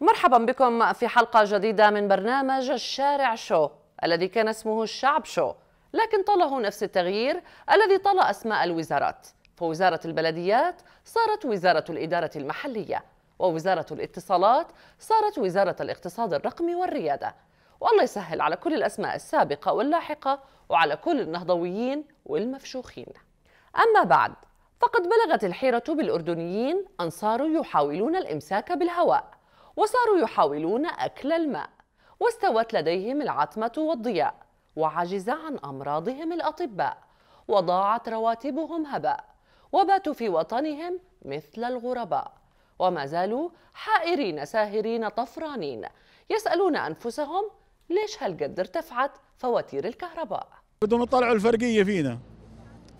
مرحبا بكم في حلقة جديدة من برنامج الشارع شو الذي كان اسمه الشعب شو لكن طاله نفس التغيير الذي طال أسماء الوزارات فوزارة البلديات صارت وزارة الإدارة المحلية ووزارة الاتصالات صارت وزارة الاقتصاد الرقمي والريادة والله يسهل على كل الأسماء السابقة واللاحقة وعلى كل النهضويين والمفشوخين أما بعد فقد بلغت الحيرة بالأردنيين أنصار يحاولون الإمساك بالهواء وصاروا يحاولون أكل الماء واستوت لديهم العتمة والضياء وعجز عن أمراضهم الأطباء وضاعت رواتبهم هباء وباتوا في وطنهم مثل الغرباء وما زالوا حائرين ساهرين طفرانين يسألون أنفسهم ليش هالقد ارتفعت فواتير الكهرباء بدهم يطلعوا الفرقية فينا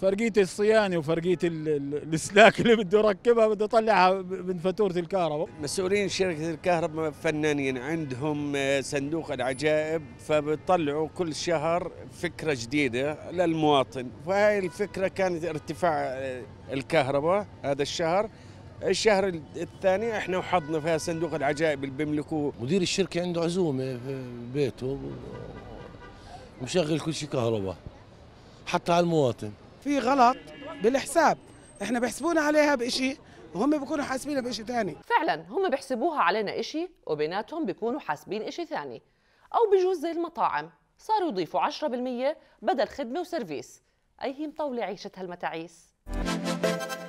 فرقيه الصيانه وفرقيه الاسلاك اللي بده يركبها بده يطلعها من فاتوره الكهرباء مسؤولين شركه الكهرباء فنانين عندهم آه، صندوق العجائب فبيطلعوا كل شهر فكره جديده للمواطن فهي الفكره كانت ارتفاع آه، الكهرباء هذا الشهر الشهر الثاني احنا وحظنا فيها صندوق العجائب اللي بيملكوه مدير الشركه عنده عزومه في بيته مشغل كل شيء كهرباء حتى على المواطن في غلط بالحساب احنا بيحسبونا عليها بشيء وهم بيكونوا حاسبينها بشيء ثاني فعلا هم بيحسبوها علينا شيء وبيناتهم بيكونوا حاسبين شيء ثاني او بجوز زي المطاعم صاروا يضيفوا 10% بدل خدمه وسيرفيس اي هي مطوله عيشه هالمتاعيس